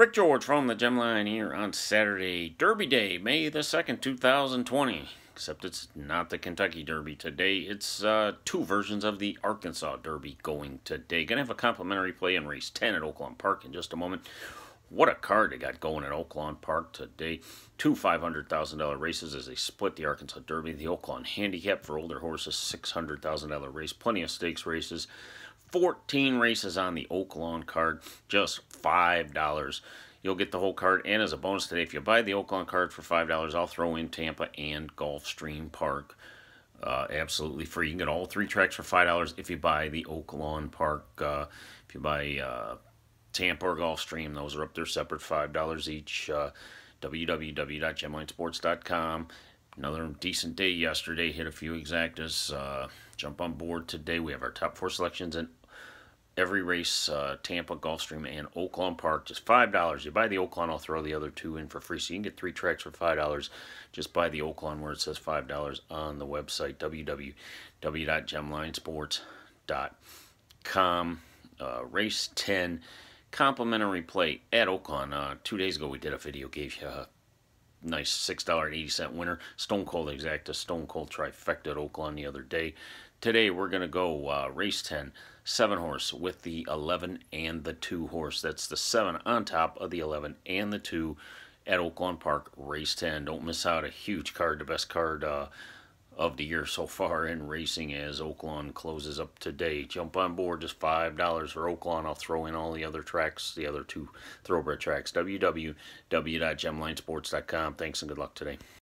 Rick George from the Gem Line here on Saturday, Derby Day, May the 2nd, 2020. Except it's not the Kentucky Derby today. It's uh, two versions of the Arkansas Derby going today. Going to have a complimentary play in race 10 at Oaklawn Park in just a moment. What a card they got going at Oaklawn Park today. Two $500,000 races as they split the Arkansas Derby. The Oaklawn Handicap for older horses, $600,000 race. Plenty of stakes races. 14 races on the Oak Lawn card, just $5. You'll get the whole card, and as a bonus today, if you buy the Oak Lawn card for $5, I'll throw in Tampa and Gulfstream Park uh, absolutely free. You can get all three tracks for $5 if you buy the Oak Lawn Park. Uh, if you buy uh, Tampa or Gulfstream, those are up there separate, $5 each. Uh, www.gemlinesports.com another decent day yesterday. Hit a few exactas. Uh, jump on board today. We have our top four selections in every race: uh, Tampa, Gulfstream, and Oakland Park. Just five dollars. You buy the Oakland, I'll throw the other two in for free. So you can get three tracks for five dollars. Just buy the Oakland where it says five dollars on the website www.gemlinesports.com. Uh, race ten complimentary play at Oakland. Uh, two days ago, we did a video gave you nice $6.80 winner. Stone Cold Exacta, Stone Cold Trifecta at Oakland the other day. Today we're going to go uh, race 10, 7 horse with the 11 and the 2 horse. That's the 7 on top of the 11 and the 2 at Oakland Park, race 10. Don't miss out. A huge card, the best card uh, of the year so far in racing as Oaklawn closes up today. Jump on board, just $5 for Oaklawn. I'll throw in all the other tracks, the other two thoroughbred tracks. www.gemlinesports.com. Thanks and good luck today.